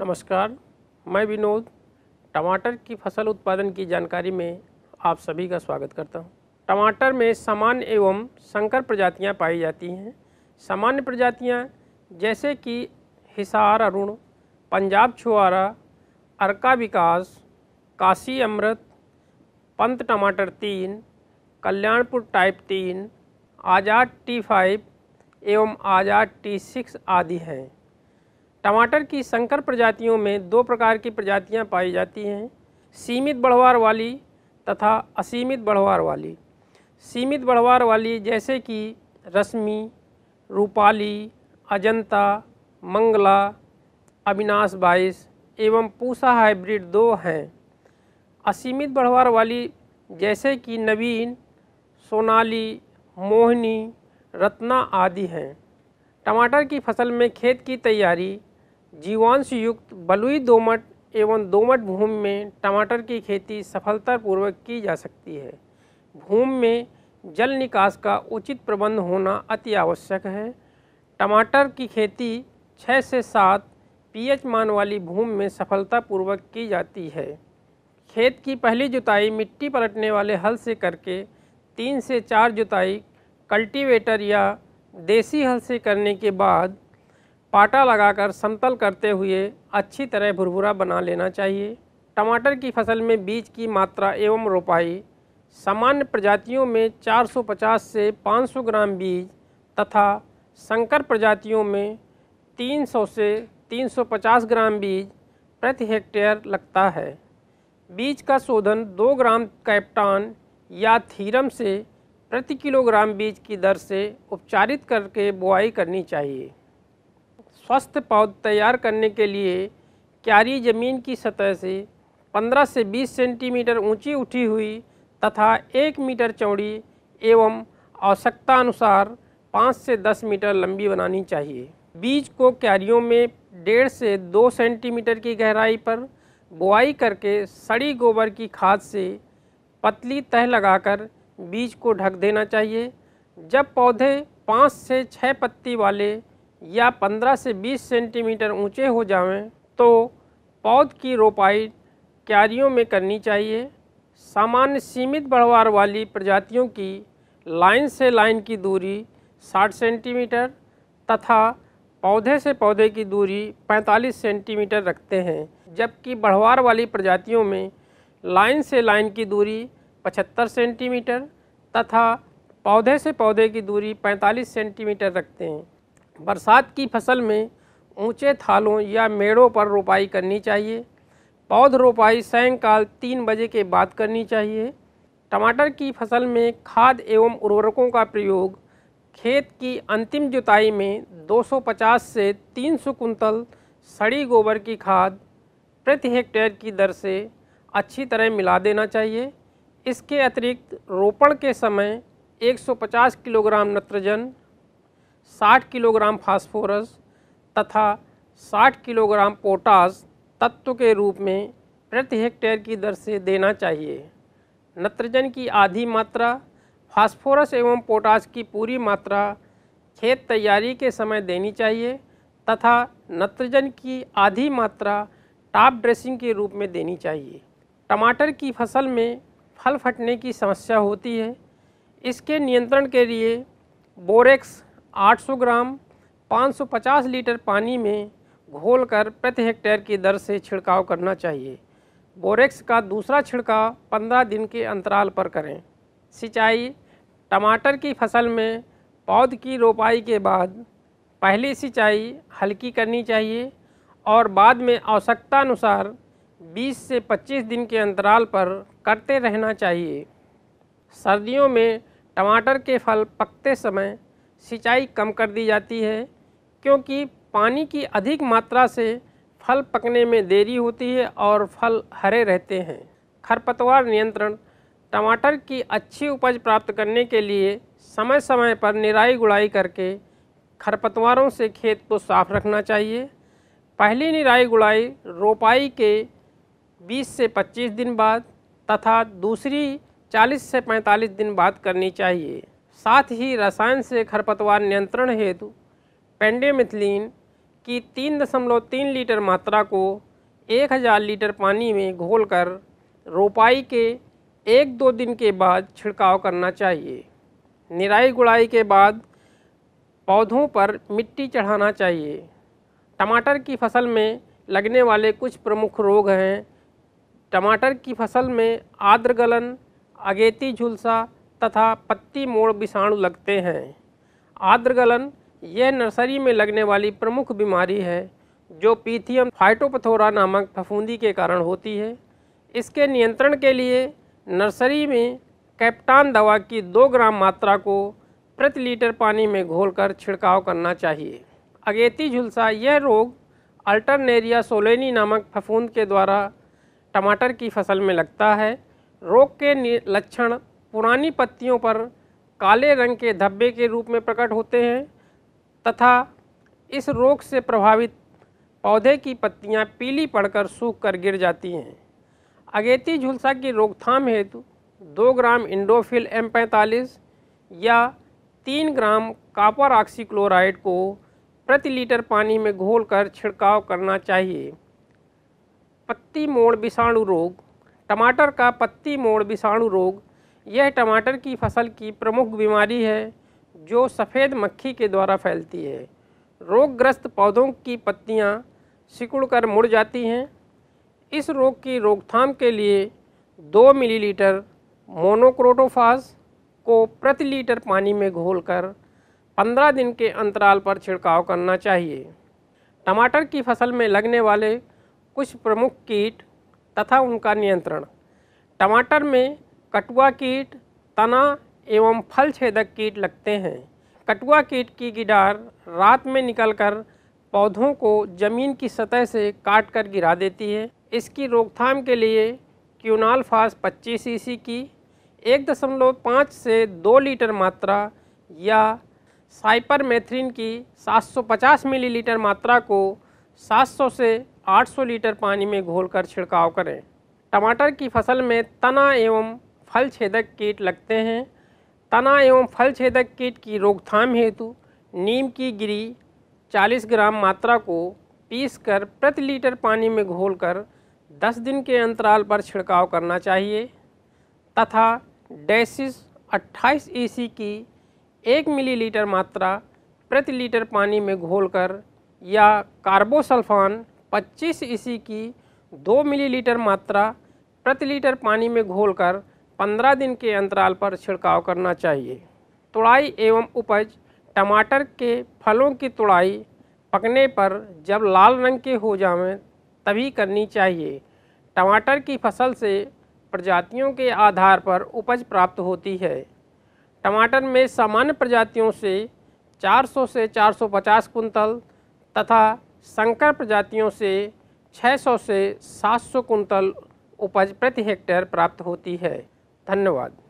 नमस्कार मैं विनोद टमाटर की फसल उत्पादन की जानकारी में आप सभी का स्वागत करता हूं। टमाटर में सामान्य एवं संकर प्रजातियां पाई जाती हैं सामान्य प्रजातियां जैसे कि हिसार अरुण पंजाब छुआरा अर्का विकास काशी अमृत पंत टमाटर तीन कल्याणपुर टाइप तीन आज़ाद टी फाइव एवं आज़ाद टी सिक्स आदि हैं टमाटर की संकर प्रजातियों में दो प्रकार की प्रजातियां पाई जाती हैं सीमित बढ़वार वाली तथा असीमित बढ़वार वाली सीमित बढ़वार वाली जैसे कि रश्मि रूपाली अजंता मंगला अविनाश बाईस एवं पूसा हाइब्रिड दो हैं असीमित बढ़वार वाली जैसे कि नवीन सोनाली मोहनी रत्ना आदि हैं टमाटर की फसल में खेत की तैयारी जीवांश युक्त बलुई दोमट एवं दोमट भूमि में टमाटर की खेती सफलतापूर्वक की जा सकती है भूमि में जल निकास का उचित प्रबंध होना अति आवश्यक है टमाटर की खेती छः से सात पीएच मान वाली भूमि में सफलतापूर्वक की जाती है खेत की पहली जुताई मिट्टी पलटने वाले हल से करके तीन से चार जुताई कल्टीवेटर या देसी हल से करने के बाद पाटा लगाकर समतल करते हुए अच्छी तरह भुरभुरा बना लेना चाहिए टमाटर की फसल में बीज की मात्रा एवं रोपाई सामान्य प्रजातियों में 450 से 500 ग्राम बीज तथा संकर प्रजातियों में 300 से 350 ग्राम बीज प्रति हेक्टेयर लगता है बीज का शोधन 2 ग्राम कैप्टान या थीरम से प्रति किलोग्राम बीज की दर से उपचारित करके बुआई करनी चाहिए स्वस्थ पौध तैयार करने के लिए क्यारी ज़मीन की सतह से 15 से 20 सेंटीमीटर ऊंची उठी हुई तथा एक मीटर चौड़ी एवं अनुसार 5 से 10 मीटर लंबी बनानी चाहिए बीज को क्यारियों में डेढ़ से दो सेंटीमीटर की गहराई पर बुआई करके सड़ी गोबर की खाद से पतली तह लगाकर बीज को ढक देना चाहिए जब पौधे पाँच से छः पत्ती वाले या 15 से 20 सेंटीमीटर ऊंचे हो जाएं तो पौध की रोपाई क्यारियों में करनी चाहिए सामान्य सीमित बढ़वार वाली प्रजातियों की लाइन से लाइन की दूरी 60 सेंटीमीटर तथा पौधे से पौधे की दूरी 45 सेंटीमीटर रखते हैं जबकि बढ़वार वाली प्रजातियों में लाइन से लाइन की दूरी 75 सेंटीमीटर तथा पौधे से पौधे की दूरी 45 सेंटीमीटर रखते हैं बरसात की फसल में ऊंचे थालों या मेड़ों पर रोपाई करनी चाहिए पौध रोपाई सायंकाल तीन बजे के बाद करनी चाहिए टमाटर की फसल में खाद एवं उर्वरकों का प्रयोग खेत की अंतिम जुताई में 250 से 300 कुंतल सड़ी गोबर की खाद प्रति हेक्टेयर की दर से अच्छी तरह मिला देना चाहिए इसके अतिरिक्त रोपण के समय 150 किलोग्राम नत्रजन 60 किलोग्राम फास्फोरस तथा 60 किलोग्राम पोटास तत्व के रूप में प्रति हेक्टेयर की दर से देना चाहिए नत्रजन की आधी मात्रा फास्फोरस एवं पोटास की पूरी मात्रा खेत तैयारी के समय देनी चाहिए तथा नत्रजन की आधी मात्रा टॉप ड्रेसिंग के रूप में देनी चाहिए टमाटर की फसल में फल फटने की समस्या होती है इसके नियंत्रण के लिए बोरेक्स 800 ग्राम 550 लीटर पानी में घोलकर प्रति हेक्टेयर की दर से छिड़काव करना चाहिए बोरेक्स का दूसरा छिड़काव 15 दिन के अंतराल पर करें सिंचाई टमाटर की फसल में पौध की रोपाई के बाद पहली सिंचाई हल्की करनी चाहिए और बाद में आवश्यकता अनुसार 20 से 25 दिन के अंतराल पर करते रहना चाहिए सर्दियों में टमाटर के फल पकते समय सिंचाई कम कर दी जाती है क्योंकि पानी की अधिक मात्रा से फल पकने में देरी होती है और फल हरे रहते हैं खरपतवार नियंत्रण टमाटर की अच्छी उपज प्राप्त करने के लिए समय समय पर निराई गुड़ाई करके खरपतवारों से खेत को साफ रखना चाहिए पहली निराई गुड़ाई रोपाई के 20 से 25 दिन बाद तथा दूसरी 40 से 45 दिन बाद करनी चाहिए साथ ही रसायन से खरपतवार नियंत्रण हेतु पेंडेमिथिलीन की तीन दशमलव तीन लीटर मात्रा को एक हज़ार लीटर पानी में घोलकर रोपाई के एक दो दिन के बाद छिड़काव करना चाहिए निराई गुड़ाई के बाद पौधों पर मिट्टी चढ़ाना चाहिए टमाटर की फसल में लगने वाले कुछ प्रमुख रोग हैं टमाटर की फसल में गलन अगेती झुलसा तथा पत्ती मोड़ विषाणु लगते हैं गलन यह नर्सरी में लगने वाली प्रमुख बीमारी है जो पीथियम फाइटोपथोरा नामक फफूंदी के कारण होती है इसके नियंत्रण के लिए नर्सरी में कैप्टान दवा की दो ग्राम मात्रा को प्रति लीटर पानी में घोलकर छिड़काव करना चाहिए अगेती झुलसा यह रोग अल्टरनेरिया सोलेनी नामक फफूंद के द्वारा टमाटर की फसल में लगता है रोग के लक्षण पुरानी पत्तियों पर काले रंग के धब्बे के रूप में प्रकट होते हैं तथा इस रोग से प्रभावित पौधे की पत्तियां पीली पड़कर सूख कर गिर जाती हैं अगेती झुलसा की रोकथाम हेतु दो ग्राम इंडोफिल एम पैंतालीस या तीन ग्राम कापर ऑक्सीक्लोराइड को प्रति लीटर पानी में घोलकर छिड़काव करना चाहिए पत्ती मोड़ विषाणु रोग टमाटर का पत्ती मोड़ विषाणु रोग यह टमाटर की फसल की प्रमुख बीमारी है जो सफ़ेद मक्खी के द्वारा फैलती है रोगग्रस्त पौधों की पत्तियां सिकुड़ कर मुड़ जाती हैं इस रोग की रोकथाम के लिए दो मिलीलीटर मोनोक्रोटोफास को प्रति लीटर पानी में घोलकर 15 दिन के अंतराल पर छिड़काव करना चाहिए टमाटर की फसल में लगने वाले कुछ प्रमुख कीट तथा उनका नियंत्रण टमाटर में कटुआ कीट तना एवं फल छेदक कीट लगते हैं कटुआ कीट की गिडार रात में निकलकर पौधों को ज़मीन की सतह से काट कर गिरा देती है इसकी रोकथाम के लिए क्यूनालफास 25 सीसी की एक दशमलव पाँच से दो लीटर मात्रा या साइपरमेथ्रिन की 750 मिलीलीटर मात्रा को 700 से 800 लीटर पानी में घोलकर छिड़काव करें टमाटर की फसल में तना एवं फल छेदक कीट लगते हैं तना एवं फल छेदक कीट की रोकथाम हेतु नीम की गिरी 40 ग्राम मात्रा को पीसकर प्रति लीटर पानी में घोलकर 10 दिन के अंतराल पर छिड़काव करना चाहिए तथा डैसिस 28 ईसी e की 1 मिलीलीटर मात्रा प्रति लीटर पानी में घोलकर या कार्बोसल्फान 25 ईसी e की 2 मिलीलीटर मात्रा प्रति लीटर पानी में घोलकर पंद्रह दिन के अंतराल पर छिड़काव करना चाहिए तुड़ाई एवं उपज टमाटर के फलों की तुड़ाई पकने पर जब लाल रंग के हो जाए तभी करनी चाहिए टमाटर की फसल से प्रजातियों के आधार पर उपज प्राप्त होती है टमाटर में सामान्य प्रजातियों से 400 से 450 कुंतल तथा संकर प्रजातियों से 600 से 700 कुंतल उपज प्रति हेक्टेयर प्राप्त होती है धन्यवाद